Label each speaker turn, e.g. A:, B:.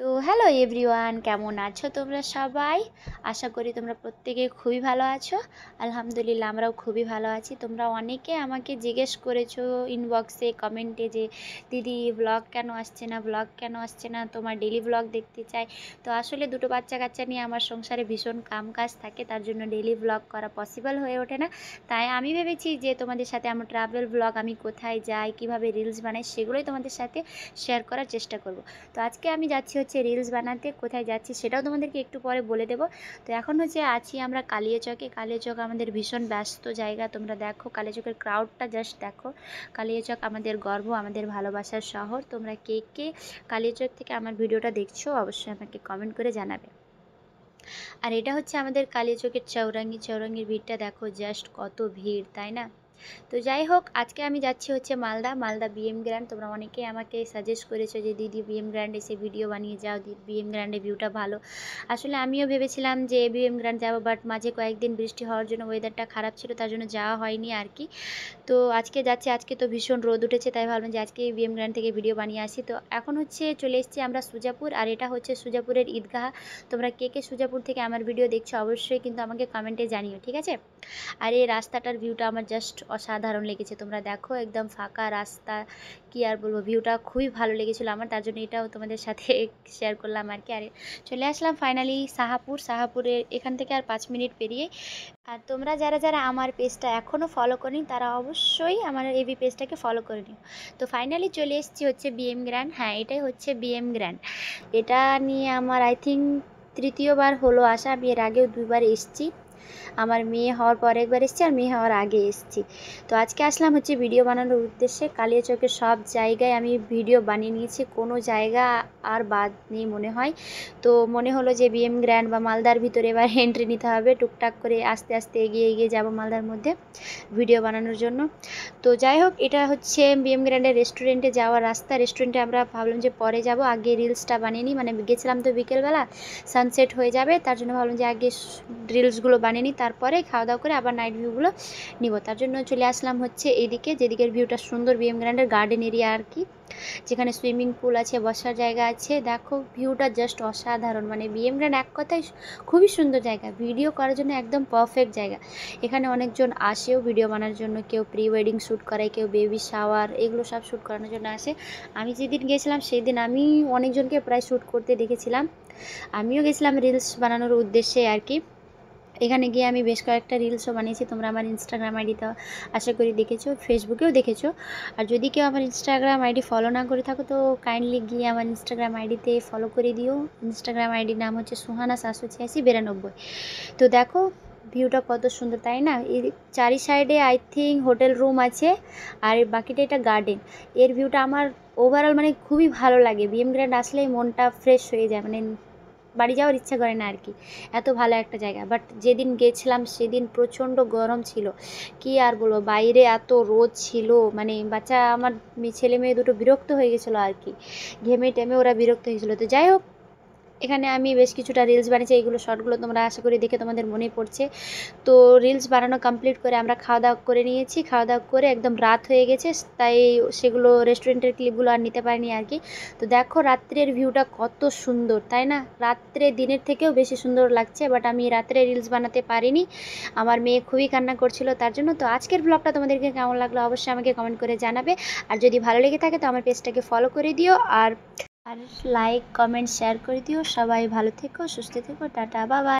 A: তো hello everyone কেমন আছো তোমরা সবাই আশা করি তোমরা প্রত্যেকে খুবই ভালো আছো আলহামদুলিল্লাহ আমরাও খুবই ভালো আছি তোমরা অনেকে আমাকে জিজ্ঞেস করেছো ইনবক্সে কমেন্টে যে দিদি ব্লগ কেন আসছে না ব্লগ কেন আসছে না তোমার ডেলি ব্লগ দেখতে চাই তো আসলে দুটো বাচ্চা কাচ্চা নিয়ে আমার সংসারে ভীষণ কাম কাজ থাকে তার জন্য ডেলি ব্লগ করা পসিবল হয়ে ওঠে না তাই আমি ভেবেছি যে তোমাদের সাথে আমার ট্রাভেল ব্লগ আমি কোথায় যাই কিভাবে রিলস বানাই সেগুলোই তোমাদের সাথে শেয়ার করার চেষ্টা করব তো আজকে আমি যাচ্ছি হচ্ছে রিলস বানাতে কোথায় যাচ্ছি সেটাও তোমাদেরকে একটু পরে বলে দেবো তো এখন হচ্ছে আছি আমরা কালিয়াচকে কালিয়াচক আমাদের ভীষণ ব্যস্ত জায়গা তোমরা দেখো কালিয়াচকের ক্রাউডটা জাস্ট দেখো কালিয়াচক আমাদের গর্ব আমাদের ভালোবাসার শহর তোমরা কে কে কালিয়াচক থেকে আমার ভিডিওটা দেখছো অবশ্যই আমাকে কমেন্ট করে জানাবে আর এটা হচ্ছে আমাদের কালিয়াচকের চৌরাঙ্গি চৌরাঙ্গির ভিড়টা দেখো জাস্ট কত ভিড় তাই না তো যাই হোক আজকে আমি যাচ্ছি হচ্ছে মালদা মালদা বিএম গ্র্যান্ড তোমরা অনেকেই আমাকে সাজেস্ট করেছো যে দিদি বিএম গ্র্যান্ড এসে ভিডিও বানিয়ে যাও বিএম গ্র্যান্ডের ভিউটা ভালো আসলে আমিও ভেবেছিলাম যে বিএম গ্র্যান্ড যাবো বাট মাঝে কয়েকদিন বৃষ্টি হওয়ার জন্য ওয়েদারটা খারাপ ছিল তার জন্য যাওয়া হয়নি আর কি তো আজকে যাচ্ছি আজকে তো ভীষণ রোদ উঠেছে তাই ভাবলাম যে আজকে বিএম গ্র্যান্ড থেকে ভিডিও বানিয়ে আসি তো এখন হচ্ছে চলে এসেছি আমরা সুজাপুর আর এটা হচ্ছে সুজাপুরের ঈদগাহ তোমরা কে কে সুজাপুর থেকে আমার ভিডিও দেখছো অবশ্যই কিন্তু আমাকে কমেন্টে জানিও ঠিক আছে আর এই রাস্তাটার ভিউটা আমার জাস্ট অসাধারণ লেগেছে তোমরা দেখো একদম ফাঁকা রাস্তা কি আর বলবো ভিউটা খুবই ভালো লেগেছিলো আমার তার জন্য এটাও তোমাদের সাথে শেয়ার করলাম আর কি আর চলে আসলাম ফাইনালি সাহাপুর সাহাপুরের এখান থেকে আর পাঁচ মিনিট পেরিয়ে আর তোমরা যারা যারা আমার পেজটা এখনও ফলো করনি তারা অবশ্যই আমার এবি পেজটাকে ফলো করে নিও তো ফাইনালি চলে এসেছি হচ্ছে বিএম গ্র্যান্ড হ্যাঁ এটাই হচ্ছে বিএম গ্র্যান্ড এটা নিয়ে আমার আই থিঙ্ক তৃতীয়বার হলো আসা আমি এর আগেও দুবার এসেছি আমার মেয়ে হওয়ার পর একবার এসেছি আর মেয়ে হওয়ার আগে এসেছি তো আজকে আসলাম হচ্ছে ভিডিও বানানোর উদ্দেশ্যে কালিয়াচকের সব জায়গায় আমি ভিডিও বানিয়ে নিয়েছি কোনো জায়গা আর বাদ নেই মনে হয় তো মনে হলো যে বিএম গ্র্যান্ড বা মালদার ভিতরে এবার এন্ট্রি নিতে হবে টুকটাক করে আস্তে আস্তে এগিয়ে এগিয়ে যাব মালদার মধ্যে ভিডিও বানানোর জন্য তো যাই হোক এটা হচ্ছে বিএম গ্র্যান্ডের রেস্টুরেন্টে যাওয়ার রাস্তা রেস্টুরেন্টে আমরা ভাবলাম যে পরে যাব আগে রিলসটা বানিয়ে নিই মানে গেছিলাম তো বিকেলবেলা সানসেট হয়ে যাবে তার জন্য ভাবলাম যে আগে রিলসগুলো বানিয়ে বানিয়ে নিই তারপরে খাওয়া দাওয়া করে আবার নাইট ভিউগুলো নিব তার জন্য চলে আসলাম হচ্ছে এইদিকে যেদিকের ভিউটা সুন্দর বিএম গ্র্যান্ডের গার্ডেন এরিয়া আর কি যেখানে সুইমিং পুল আছে বসার জায়গা আছে দেখো ভিউটা জাস্ট অসাধারণ মানে বিএম গ্র্যান্ড এক কথায় খুবই সুন্দর জায়গা ভিডিও করার জন্য একদম পারফেক্ট জায়গা এখানে অনেকজন আসেও ভিডিও বানার জন্য কেউ প্রি ওয়েডিং শ্যুট করায় কেউ বেবি শাওয়ার এগুলো সব শ্যুট করানোর জন্য আসে আমি যেদিন গেছিলাম সেই দিন আমি অনেকজনকে প্রায় শ্যুট করতে দেখেছিলাম আমিও গেছিলাম রিলস বানানোর উদ্দেশ্যে আর কি এখানে গিয়ে আমি বেশ কয়েকটা রিলসও বানিয়েছি তোমরা আমার ইনস্টাগ্রাম আইডিতে আশা করি দেখেছো ফেসবুকেও দেখেছো আর যদি কেউ আমার ইনস্টাগ্রাম আইডি ফলো না করে থাকো তো কাইন্ডলি গিয়ে আমার ইনস্টাগ্রাম আইডিতে ফলো করে দিও ইনস্টাগ্রাম আইডির নাম হচ্ছে সুহানা সাতশো ছিয়াশি বিরানব্বই তো দেখো ভিউটা কত সুন্দর তাই না চারি সাইডে আই থিঙ্ক হোটেল রুম আছে আর বাকিটা এটা গার্ডেন এর ভিউটা আমার ওভারঅল মানে খুবই ভালো লাগে বিএম গ্র্যান্ড আসলে মনটা ফ্রেশ হয়ে যায় মানে বাড়ি যাওয়ার ইচ্ছা করে না আর কি এত ভালো একটা জায়গা বাট যেদিন গেছিলাম সেদিন প্রচণ্ড গরম ছিল কি আর বলবো বাইরে এত রোদ ছিল মানে বাচ্চা আমার ছেলে মেয়ে দুটো বিরক্ত হয়ে গেছিলো আর কি ঘেমে টেমে ওরা বিরক্ত হয়েছিল তো যাই হোক এখানে আমি বেশ কিছুটা রিলস বানিয়েছি এইগুলো শর্টগুলো তোমরা আশা করি দেখে তোমাদের মনে পড়ছে তো রিলস বানানো কমপ্লিট করে আমরা খাওয়া দাওয়া করে নিয়েছি খাওয়া দাওয়া করে একদম রাত হয়ে গেছে তাই সেগুলো রেস্টুরেন্টের ক্লিপগুলো আর নিতে পারিনি আর কি তো দেখো রাত্রের ভিউটা কত সুন্দর তাই না রাত্রে দিনের থেকেও বেশি সুন্দর লাগছে বাট আমি রাত্রে রিলস বানাতে পারিনি আমার মেয়ে খুবই কান্না করছিল তার জন্য তো আজকের ব্লগটা তোমাদেরকে কেমন লাগলো অবশ্যই আমাকে কমেন্ট করে জানাবে আর যদি ভালো লেগে থাকে তো আমার পেজটাকে ফলো করে দিও আর আর লাইক কমেন্ট শেয়ার করে দিও সবাই ভালো থেকো সুস্থ থেকো টাটা বাবা